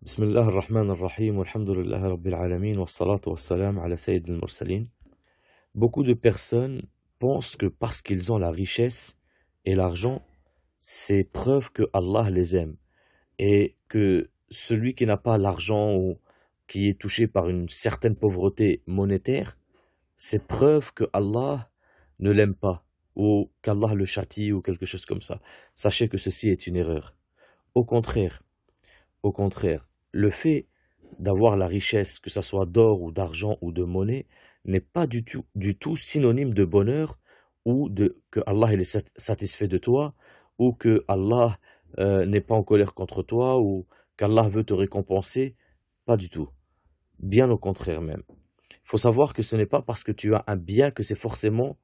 Wa Beaucoup de personnes pensent que parce qu'ils ont la richesse et l'argent, c'est preuve que Allah les aime et que celui qui n'a pas l'argent ou qui est touché par une certaine pauvreté monétaire, c'est preuve que Allah ne l'aime pas ou qu'Allah le châtie ou quelque chose comme ça. Sachez que ceci est une erreur. Au contraire, au contraire, le fait d'avoir la richesse, que ce soit d'or ou d'argent ou de monnaie, n'est pas du tout, du tout synonyme de bonheur ou de que Allah est satisfait de toi ou que Allah euh, n'est pas en colère contre toi ou qu'Allah veut te récompenser. Pas du tout. Bien au contraire même. Il faut savoir que ce n'est pas parce que tu as un bien que c'est forcément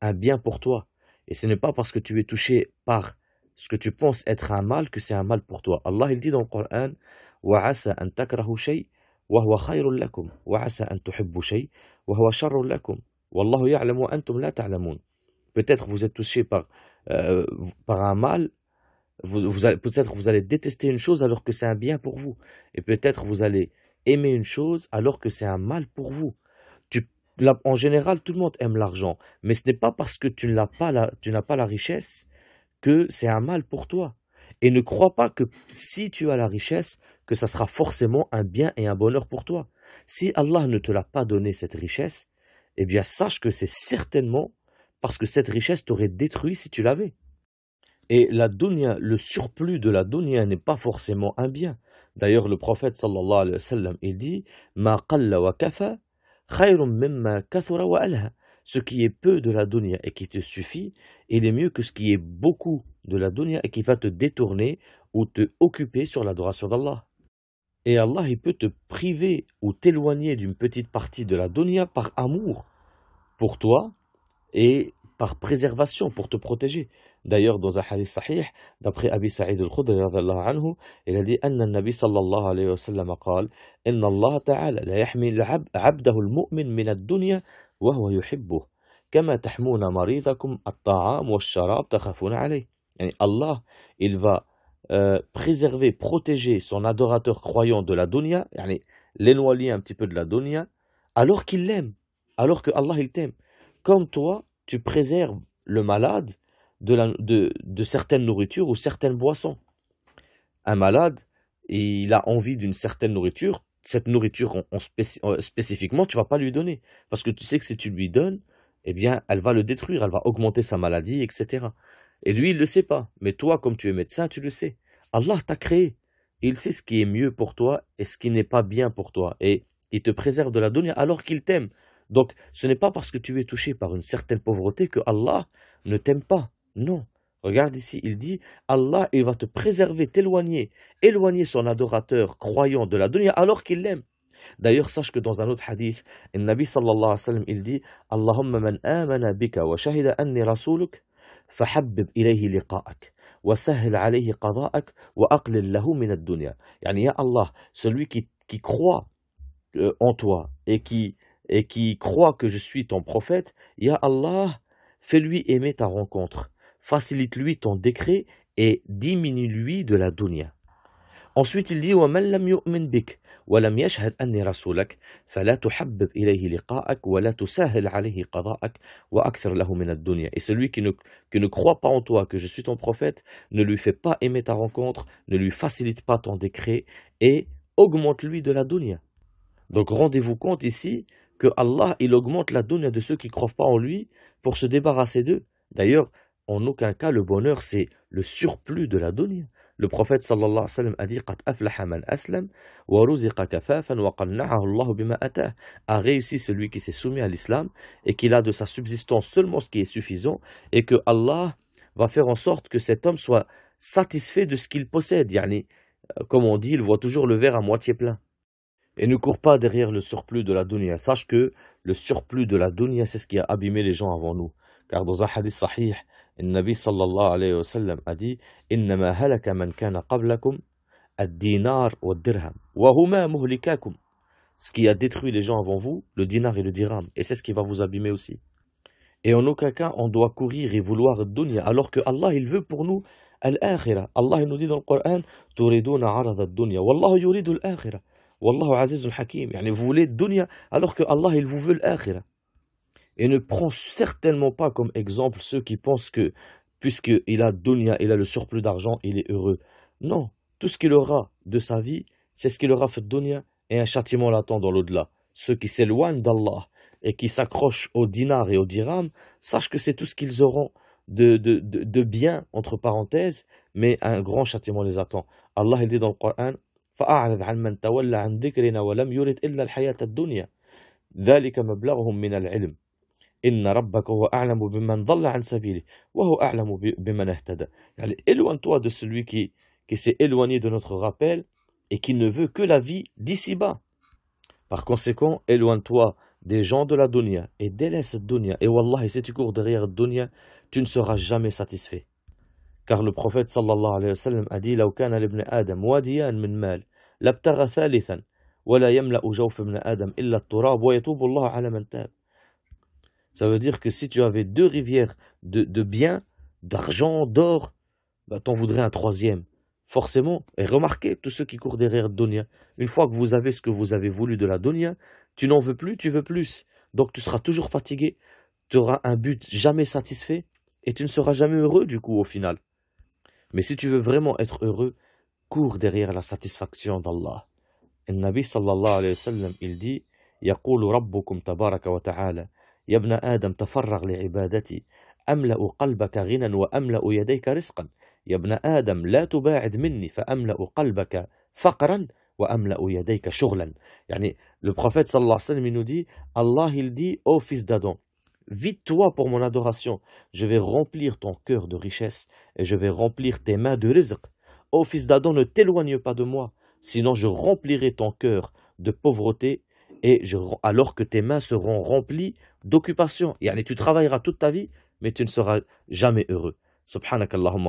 un bien pour toi. Et ce n'est pas parce que tu es touché par ce que tu penses être un mal, que c'est un mal pour toi. Allah, il dit dans le Coran, Peut-être vous êtes touché par, euh, par un mal, vous, peut-être vous allez détester une chose alors que c'est un bien pour vous. Et peut-être vous allez aimer une chose alors que c'est un mal pour vous. en général, tout le monde aime l'argent, mais ce n'est pas parce que tu n'as pas, pas la richesse que c'est un mal pour toi. Et ne crois pas que si tu as la richesse, que ça sera forcément un bien et un bonheur pour toi. Si Allah ne te l'a pas donné cette richesse, eh bien sache que c'est certainement parce que cette richesse t'aurait détruit si tu l'avais. Et la dunya, le surplus de la dunya n'est pas forcément un bien. D'ailleurs, le prophète sallallahu alayhi wa sallam, il dit « Ma qalla wa kafa khayrun mimma kathura wa alha » ce qui est peu de la dunya et qui te suffit, il est mieux que ce qui est beaucoup de la dunya et qui va te détourner ou te occuper sur l'adoration d'Allah. Et Allah, il peut te priver ou t'éloigner d'une petite partie de la dunya par amour pour toi et par préservation, pour te protéger. D'ailleurs, dans un hadith sahih, d'après Abi Sa'id al-Khudri, il a dit Anna Nabi sallallahu alayhi wa sallam dit :« Inna Allah ta'ala la yahmi abdahu al-mu'min min ad-dunya wa huwa yuhibbuh kama tahmuna maridakum at-ta'am wa ash-sharab takhafuna alayh. Yani Allah, il va euh, préserver, protéger son adorateur croyant de la dunya, yani l'éloigner un petit peu de la dunya, alors qu'il l'aime, alors que Allah il t'aime. Comme toi, tu préserves le malade de, certaines nourritures ou certaines boissons. Un malade, il a envie d'une certaine nourriture, cette nourriture euh, spécifiquement, tu vas pas lui donner. Parce que tu sais que si tu lui donnes, eh bien, elle va le détruire, elle va augmenter sa maladie, etc. Et lui, il ne le sait pas. Mais toi, comme tu es médecin, tu le sais. Allah t'a créé. Il sait ce qui est mieux pour toi et ce qui n'est pas bien pour toi. Et il te préserve de la donner alors qu'il t'aime. Donc, ce n'est pas parce que tu es touché par une certaine pauvreté que Allah ne t'aime pas. Non. Regarde ici, il dit Allah, il va te préserver, t'éloigner, éloigner son adorateur croyant de la dunya alors qu'il l'aime. D'ailleurs, sache que dans un autre hadith, le Nabi sallallahu alayhi wa sallam, il dit Allahumma man amana bika wa shahida anni rasuluk, fahabbib ilayhi liqa'ak. alayhi wa wa وأقلل minad dunya. Il y a Allah, celui qui, qui croit euh, en toi et qui et qui croit que je suis ton prophète, Ya Allah, fais-lui aimer ta rencontre, facilite-lui ton décret et diminue-lui de la dunya. Ensuite, il dit Et celui qui ne, ne croit pas en toi, que je suis ton prophète, ne lui fait pas aimer ta rencontre, ne lui facilite pas ton décret et augmente-lui de la dunya. Donc rendez-vous compte ici que Allah il augmente la dunya de ceux qui ne croient pas en lui pour se débarrasser d'eux. D'ailleurs, en aucun cas le bonheur c'est le surplus de la dunya. Le prophète alayhi wa sallam a dit a réussi celui qui s'est soumis à l'islam et qu'il a de sa subsistance seulement ce qui est suffisant et que Allah va faire en sorte que cet homme soit satisfait de ce qu'il possède. Yani, euh, comme on dit, il voit toujours le verre à moitié plein et ne cours pas derrière le surplus de la dunya. Sache que le surplus de la dunya, c'est ce qui a abîmé les gens avant nous. Car dans un hadith sahih, le Nabi sallallahu alayhi wa sallam a dit إنما هلك من كان قبلكم الدينار wa huma muhlikakum». ce qui a détruit les gens avant vous, le dinar et le dirham, et c'est ce qui va vous abîmer aussi. Et en aucun cas, on doit courir et vouloir la dunya, alors que Allah, il veut pour nous al Allah, il nous dit dans le Coran, « Turiduna arad ad dunya wallahu yuridu al-akhirah » Wallahu azizul hakim. vous voulez dunya alors que Allah il vous veut l'akhirah. Et ne prend certainement pas comme exemple ceux qui pensent que puisqu'il a dunya, il a le surplus d'argent, il est heureux. Non, tout ce qu'il aura de sa vie, c'est ce qu'il aura fait dunya et un châtiment l'attend dans l'au-delà. Ceux qui s'éloignent d'Allah et qui s'accrochent au dinar et au dirham, sachent que c'est tout ce qu'ils auront de, bien, entre parenthèses, mais un grand châtiment les attend. Allah il dit dans le Coran فأعرض عن من تولى عن ذكرنا ولم يرد إلا الحياة الدنيا ذلك مبلغهم من العلم إن ربك هو أعلم بمن ضل عن سبيله وهو أعلم بمن اهتدى يعني إلوان توا دو سلوي كي qui s'est éloigné de notre rappel et qui ne veut que la vie d'ici-bas par conséquent éloigne-toi des gens de la dunya et délaisse dunya et wallah, si tu cours derrière la dunya tu ne seras jamais satisfait car le prophète sallallahu alayhi wa sallam a dit لو كان لابن آدم وديان من مال Ça veut dire que si tu avais deux rivières de, biens, d'argent, d'or, bah t'en voudrais un troisième. Forcément, et remarquez tous ceux qui courent derrière Donia. Une fois que vous avez ce que vous avez voulu de la Donia, tu n'en veux plus, tu veux plus. Donc tu seras toujours fatigué, tu auras un but jamais satisfait et tu ne seras jamais heureux du coup au final. Mais si tu veux vraiment être heureux, court derrière la satisfaction d'Allah. Le Nabi sallallahu alayhi wa sallam, il dit يقول ربكم تبارك وتعالى يا ابن آدم تفرغ لعبادتي أملأ قلبك غنى وأملأ يديك رزقا يا ابن آدم لا تباعد مني فأملأ قلبك فقرا وأملأ يديك شغلا يعني le prophète صلى الله عليه وسلم il nous dit Allah il dit ô oh, fils d'Adam Vite toi pour mon adoration, je vais remplir ton cœur de richesse et je vais remplir tes mains de rizq. Ô fils d'Adam, ne t'éloigne pas de moi, sinon je remplirai ton cœur de pauvreté, et alors que tes mains seront remplies d'occupation. tu travailleras toute ta vie, mais tu ne seras jamais heureux.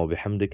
bihamdik,